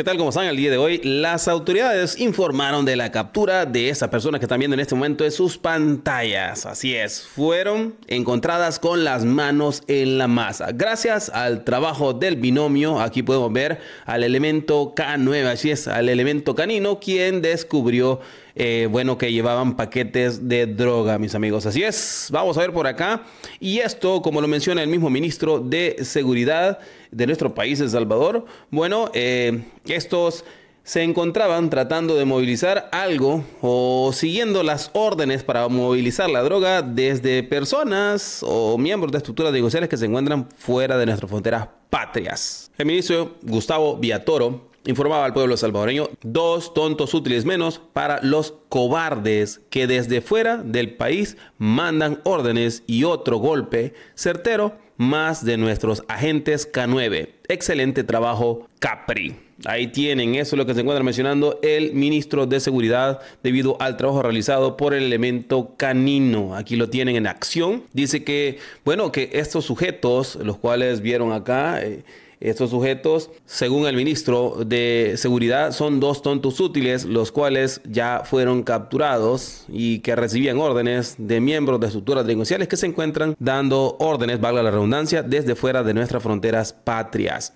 ¿Qué tal? ¿Cómo están? El día de hoy las autoridades informaron de la captura de esa persona que están viendo en este momento en sus pantallas. Así es, fueron encontradas con las manos en la masa. Gracias al trabajo del binomio, aquí podemos ver al elemento K9, así es, al elemento canino, quien descubrió eh, bueno, que llevaban paquetes de droga, mis amigos. Así es, vamos a ver por acá. Y esto, como lo menciona el mismo ministro de Seguridad de nuestro país, El Salvador, bueno, eh, estos se encontraban tratando de movilizar algo o siguiendo las órdenes para movilizar la droga desde personas o miembros de estructuras negociales que se encuentran fuera de nuestras fronteras patrias. El ministro Gustavo Viatoro informaba al pueblo salvadoreño, dos tontos útiles menos para los cobardes que desde fuera del país mandan órdenes y otro golpe certero más de nuestros agentes K9. Excelente trabajo, Capri. Ahí tienen, eso es lo que se encuentra mencionando el ministro de Seguridad debido al trabajo realizado por el elemento canino. Aquí lo tienen en acción. Dice que, bueno, que estos sujetos, los cuales vieron acá... Eh, estos sujetos, según el ministro de Seguridad, son dos tontos útiles, los cuales ya fueron capturados y que recibían órdenes de miembros de estructuras delincuenciales que se encuentran dando órdenes, valga la redundancia, desde fuera de nuestras fronteras patrias.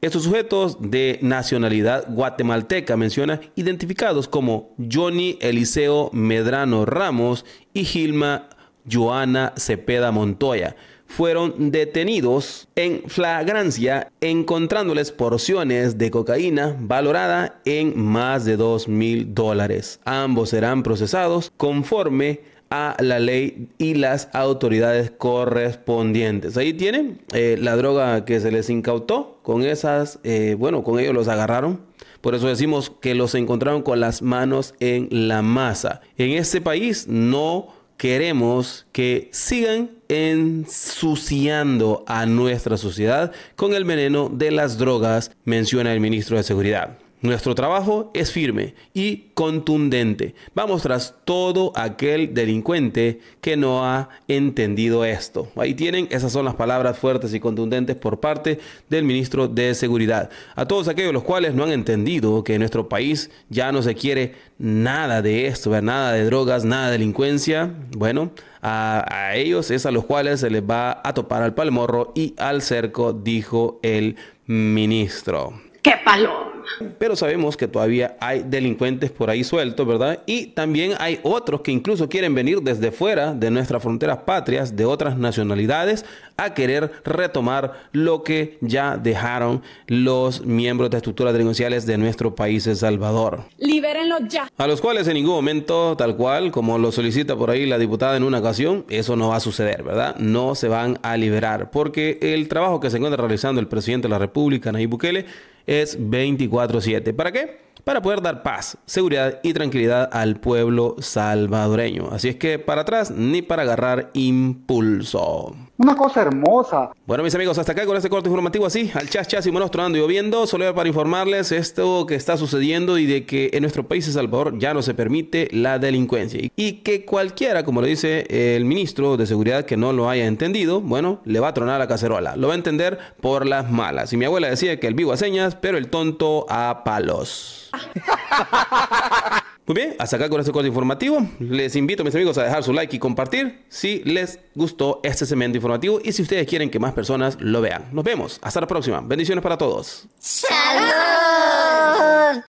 Estos sujetos de nacionalidad guatemalteca menciona identificados como Johnny Eliseo Medrano Ramos y Gilma Joana Cepeda Montoya fueron detenidos en flagrancia encontrándoles porciones de cocaína valorada en más de 2 mil dólares. Ambos serán procesados conforme a la ley y las autoridades correspondientes. Ahí tienen eh, la droga que se les incautó. Con esas, eh, bueno, con ellos los agarraron. Por eso decimos que los encontraron con las manos en la masa. En este país no queremos que sigan ensuciando a nuestra sociedad con el veneno de las drogas, menciona el ministro de Seguridad. Nuestro trabajo es firme y contundente. Vamos tras todo aquel delincuente que no ha entendido esto. Ahí tienen, esas son las palabras fuertes y contundentes por parte del ministro de Seguridad. A todos aquellos los cuales no han entendido que en nuestro país ya no se quiere nada de esto, nada de drogas, nada de delincuencia, bueno, a, ellos es a los cuales se les va a topar al palmorro y al cerco, dijo el ministro. ¡Qué palo! Pero sabemos que todavía hay delincuentes por ahí sueltos, ¿verdad? Y también hay otros que incluso quieren venir desde fuera de nuestras fronteras patrias, de otras nacionalidades, a querer retomar lo que ya dejaron los miembros de estructuras delincuenciales de nuestro país, El Salvador. Libérenlos ya. A los cuales en ningún momento, tal cual, como lo solicita por ahí la diputada en una ocasión, eso no va a suceder, ¿verdad? No se van a liberar, porque el trabajo que se encuentra realizando el presidente de la República, Nayib Bukele, es 24/7. ¿Para qué? Para poder dar paz, seguridad y tranquilidad al pueblo salvadoreño. Así es que para atrás ni para agarrar impulso. Una cosa hermosa. Bueno, mis amigos, hasta acá con este corto informativo así, al chas chas y monos tronando y lloviendo, solo para informarles esto que está sucediendo y de que en nuestro país, de Salvador, ya no se permite la delincuencia. Y que cualquiera, como lo dice el ministro de Seguridad, que no lo haya entendido, bueno, le va a tronar la cacerola. Lo va a entender por las malas. Y mi abuela decía que el vivo a señas, pero el tonto a palos. Muy bien, hasta acá con este corte informativo. Les invito, a mis amigos, a dejar su like y compartir si les gustó este segmento informativo y si ustedes quieren que más personas lo vean. Nos vemos. Hasta la próxima. Bendiciones para todos. ¡Salud!